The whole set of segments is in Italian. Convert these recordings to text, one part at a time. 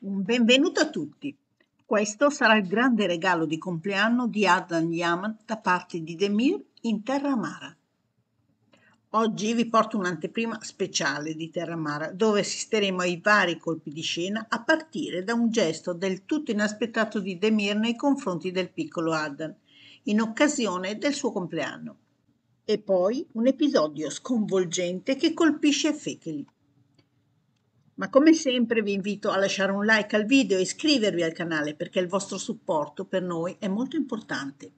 Un benvenuto a tutti. Questo sarà il grande regalo di compleanno di Adam Yaman da parte di Demir in Terra Amara. Oggi vi porto un'anteprima speciale di Terra Amara, dove assisteremo ai vari colpi di scena a partire da un gesto del tutto inaspettato di Demir nei confronti del piccolo Adam, in occasione del suo compleanno. E poi un episodio sconvolgente che colpisce Fekeli. Ma come sempre vi invito a lasciare un like al video e iscrivervi al canale perché il vostro supporto per noi è molto importante.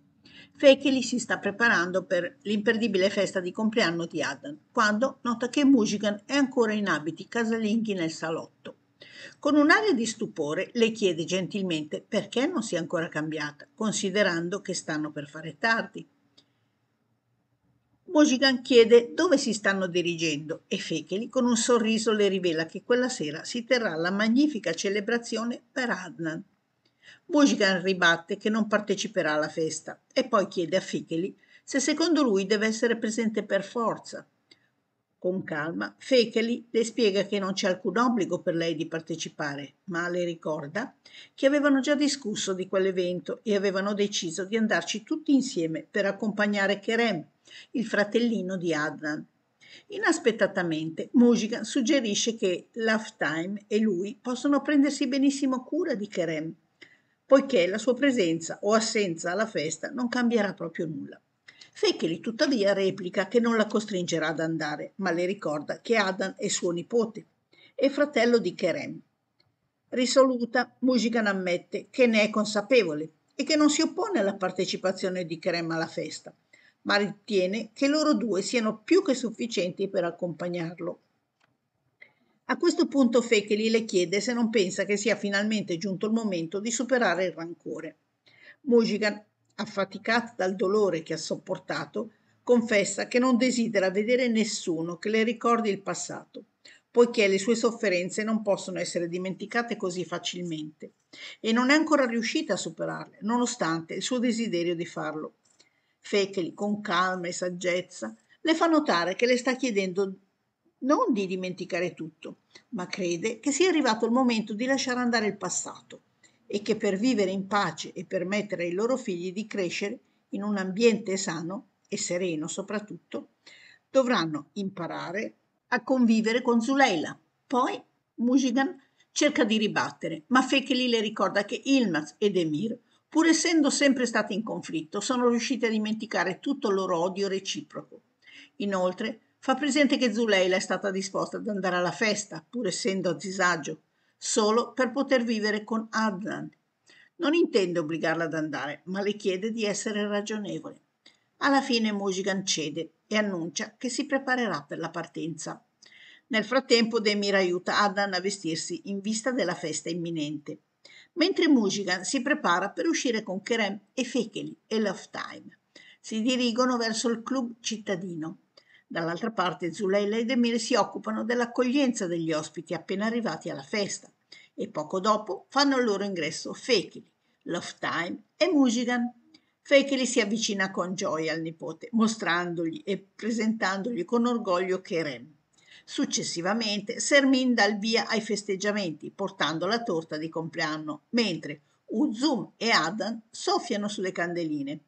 Fekeli si sta preparando per l'imperdibile festa di compleanno di Adam, quando nota che Mujigan è ancora in abiti casalinghi nel salotto. Con un'aria di stupore le chiede gentilmente perché non si è ancora cambiata, considerando che stanno per fare tardi. Mogigan chiede dove si stanno dirigendo e Fecheli con un sorriso le rivela che quella sera si terrà la magnifica celebrazione per Adnan. Mogigan ribatte che non parteciperà alla festa e poi chiede a Fecheli se secondo lui deve essere presente per forza. Con calma, Fecheli le spiega che non c'è alcun obbligo per lei di partecipare, ma le ricorda che avevano già discusso di quell'evento e avevano deciso di andarci tutti insieme per accompagnare Kerem il fratellino di Adnan. Inaspettatamente, Mujigan suggerisce che Lifetime e lui possono prendersi benissimo cura di Kerem, poiché la sua presenza o assenza alla festa non cambierà proprio nulla. Fekeli tuttavia replica che non la costringerà ad andare, ma le ricorda che Adan è suo nipote e fratello di Kerem. Risoluta, Mujigan ammette che ne è consapevole e che non si oppone alla partecipazione di Kerem alla festa, ma ritiene che loro due siano più che sufficienti per accompagnarlo. A questo punto Fekeli le chiede se non pensa che sia finalmente giunto il momento di superare il rancore. Mujigan, affaticata dal dolore che ha sopportato, confessa che non desidera vedere nessuno che le ricordi il passato, poiché le sue sofferenze non possono essere dimenticate così facilmente e non è ancora riuscita a superarle, nonostante il suo desiderio di farlo. Fecheli, con calma e saggezza, le fa notare che le sta chiedendo non di dimenticare tutto, ma crede che sia arrivato il momento di lasciare andare il passato e che per vivere in pace e permettere ai loro figli di crescere in un ambiente sano e sereno soprattutto, dovranno imparare a convivere con Zuleila. Poi Mujigan cerca di ribattere, ma Fekeli le ricorda che Ilmaz ed Emir Pur essendo sempre stati in conflitto, sono riusciti a dimenticare tutto il loro odio reciproco. Inoltre, fa presente che Zuleila è stata disposta ad andare alla festa, pur essendo a disagio, solo per poter vivere con Adnan. Non intende obbligarla ad andare, ma le chiede di essere ragionevole. Alla fine Mojigan cede e annuncia che si preparerà per la partenza. Nel frattempo Demir aiuta Adnan a vestirsi in vista della festa imminente mentre Mujigan si prepara per uscire con Kerem e Fekeli e Love Time. Si dirigono verso il club cittadino. Dall'altra parte Zuleila ed Emir si occupano dell'accoglienza degli ospiti appena arrivati alla festa e poco dopo fanno il loro ingresso Fekeli, Love Time e Mujigan. Fekeli si avvicina con gioia al nipote, mostrandogli e presentandogli con orgoglio Kerem. Successivamente, Sermin dà il via ai festeggiamenti, portando la torta di compleanno, mentre Uzum e Adan soffiano sulle candeline.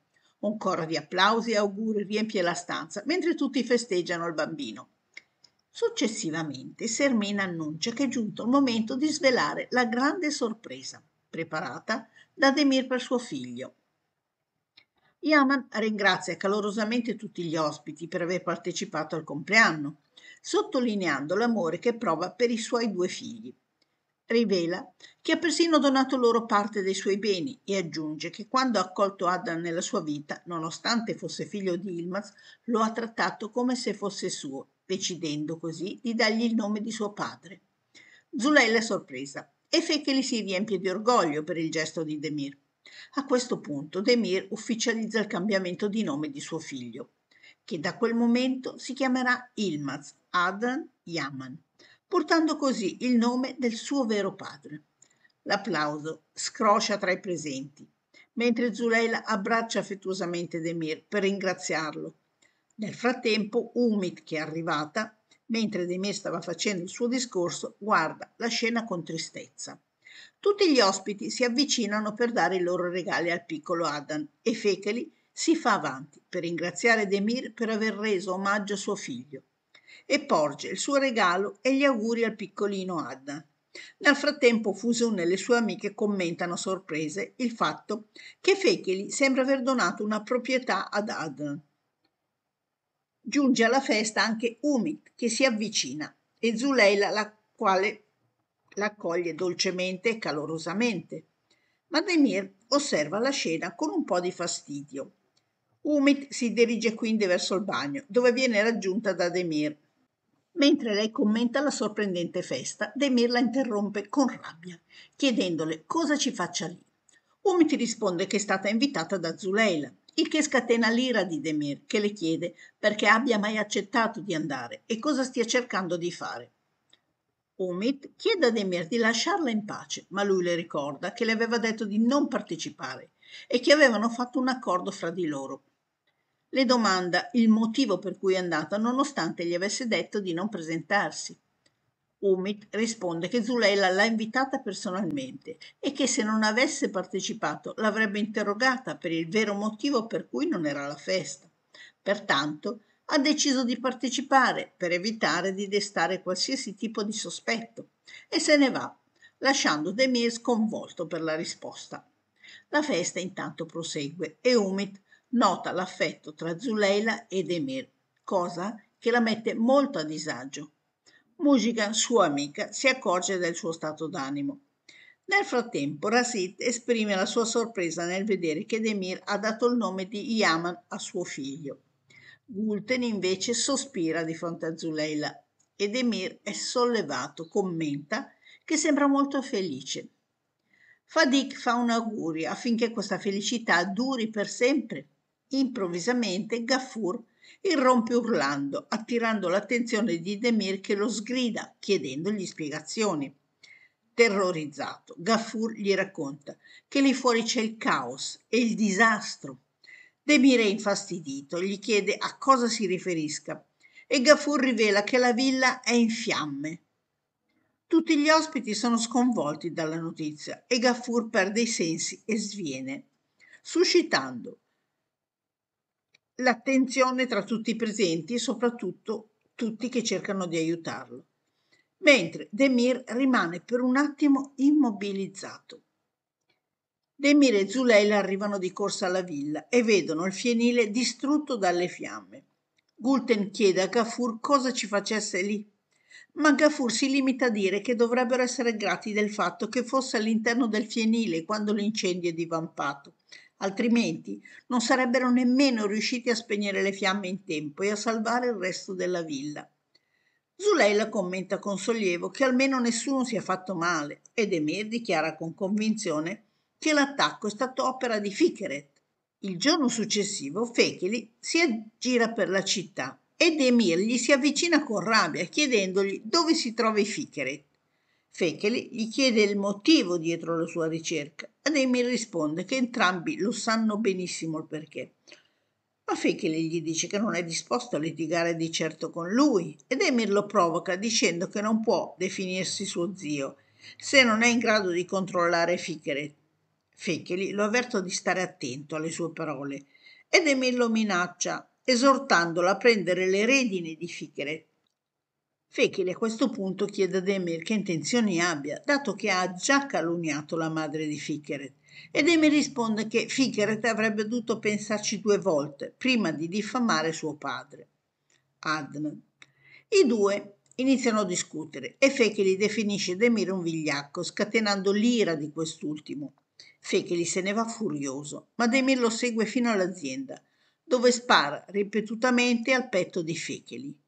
Un coro di applausi e auguri riempie la stanza, mentre tutti festeggiano il bambino. Successivamente, Sermin annuncia che è giunto il momento di svelare la grande sorpresa preparata da Demir per suo figlio. Yaman ringrazia calorosamente tutti gli ospiti per aver partecipato al compleanno sottolineando l'amore che prova per i suoi due figli. Rivela che ha persino donato loro parte dei suoi beni e aggiunge che quando ha accolto Adam nella sua vita, nonostante fosse figlio di Ilmaz, lo ha trattato come se fosse suo, decidendo così di dargli il nome di suo padre. Zuleila è sorpresa e Fekeli si riempie di orgoglio per il gesto di Demir. A questo punto Demir ufficializza il cambiamento di nome di suo figlio che da quel momento si chiamerà Ilmaz Adan Yaman, portando così il nome del suo vero padre. L'applauso scroscia tra i presenti, mentre Zuleila abbraccia affettuosamente Demir per ringraziarlo. Nel frattempo, Umit, che è arrivata, mentre Demir stava facendo il suo discorso, guarda la scena con tristezza. Tutti gli ospiti si avvicinano per dare i loro regali al piccolo Adan e Fekeli si fa avanti per ringraziare Demir per aver reso omaggio a suo figlio e porge il suo regalo e gli auguri al piccolino Adnan. Nel frattempo Fusun e le sue amiche commentano sorprese il fatto che Fecheli sembra aver donato una proprietà ad Adnan. Giunge alla festa anche Umit che si avvicina e Zuleila la quale l'accoglie dolcemente e calorosamente. Ma Demir osserva la scena con un po' di fastidio Umit si dirige quindi verso il bagno, dove viene raggiunta da Demir. Mentre lei commenta la sorprendente festa, Demir la interrompe con rabbia, chiedendole cosa ci faccia lì. Umit risponde che è stata invitata da Zuleila, il che scatena l'ira di Demir, che le chiede perché abbia mai accettato di andare e cosa stia cercando di fare. Umit chiede a Demir di lasciarla in pace, ma lui le ricorda che le aveva detto di non partecipare e che avevano fatto un accordo fra di loro le domanda il motivo per cui è andata nonostante gli avesse detto di non presentarsi. Umit risponde che Zuleila l'ha invitata personalmente e che se non avesse partecipato l'avrebbe interrogata per il vero motivo per cui non era alla festa. Pertanto ha deciso di partecipare per evitare di destare qualsiasi tipo di sospetto e se ne va, lasciando Demir sconvolto per la risposta. La festa intanto prosegue e Umit nota l'affetto tra Zuleila ed Emir, cosa che la mette molto a disagio. Mujigan, sua amica, si accorge del suo stato d'animo. Nel frattempo, Rasit esprime la sua sorpresa nel vedere che Demir ha dato il nome di Yaman a suo figlio. Gulten invece sospira di fronte a Zuleila e Demir è sollevato, commenta che sembra molto felice. Fadik fa un augurio affinché questa felicità duri per sempre improvvisamente Gaffur irrompe urlando, attirando l'attenzione di Demir che lo sgrida chiedendogli spiegazioni. Terrorizzato, Gaffur gli racconta che lì fuori c'è il caos e il disastro. Demir è infastidito, gli chiede a cosa si riferisca e Gaffur rivela che la villa è in fiamme. Tutti gli ospiti sono sconvolti dalla notizia e Gaffur perde i sensi e sviene, suscitando l'attenzione tra tutti i presenti e soprattutto tutti che cercano di aiutarlo, mentre Demir rimane per un attimo immobilizzato. Demir e Zuleila arrivano di corsa alla villa e vedono il fienile distrutto dalle fiamme. Gulten chiede a Gafur cosa ci facesse lì, ma Gafur si limita a dire che dovrebbero essere grati del fatto che fosse all'interno del fienile quando l'incendio è divampato, altrimenti non sarebbero nemmeno riusciti a spegnere le fiamme in tempo e a salvare il resto della villa. Zuleila commenta con sollievo che almeno nessuno si è fatto male ed Emir dichiara con convinzione che l'attacco è stato opera di Fikeret. Il giorno successivo Fecheli si aggira per la città ed Emir gli si avvicina con rabbia chiedendogli dove si trova i Fikeret. Fecheli gli chiede il motivo dietro la sua ricerca ed Emil risponde che entrambi lo sanno benissimo il perché. Ma Fecheli gli dice che non è disposto a litigare di certo con lui ed Emil lo provoca dicendo che non può definirsi suo zio se non è in grado di controllare Ficheret. Fecheli lo avverto di stare attento alle sue parole ed Emil lo minaccia esortandolo a prendere le redini di Ficheret Fechele a questo punto chiede ad Emir che intenzioni abbia, dato che ha già calunniato la madre di Ficheret. Ed Emir risponde che Ficheret avrebbe dovuto pensarci due volte prima di diffamare suo padre. Adnan. I due iniziano a discutere e Fekeli definisce Demir un vigliacco, scatenando l'ira di quest'ultimo. Fekeli se ne va furioso, ma Demir lo segue fino all'azienda, dove spara ripetutamente al petto di Fekeli.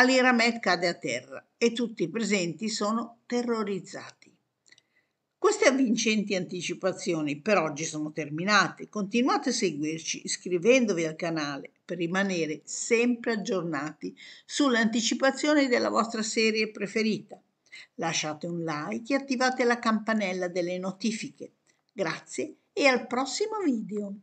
Aliramet cade a terra e tutti i presenti sono terrorizzati. Queste avvincenti anticipazioni per oggi sono terminate. Continuate a seguirci iscrivendovi al canale per rimanere sempre aggiornati sulle anticipazioni della vostra serie preferita. Lasciate un like e attivate la campanella delle notifiche. Grazie e al prossimo video.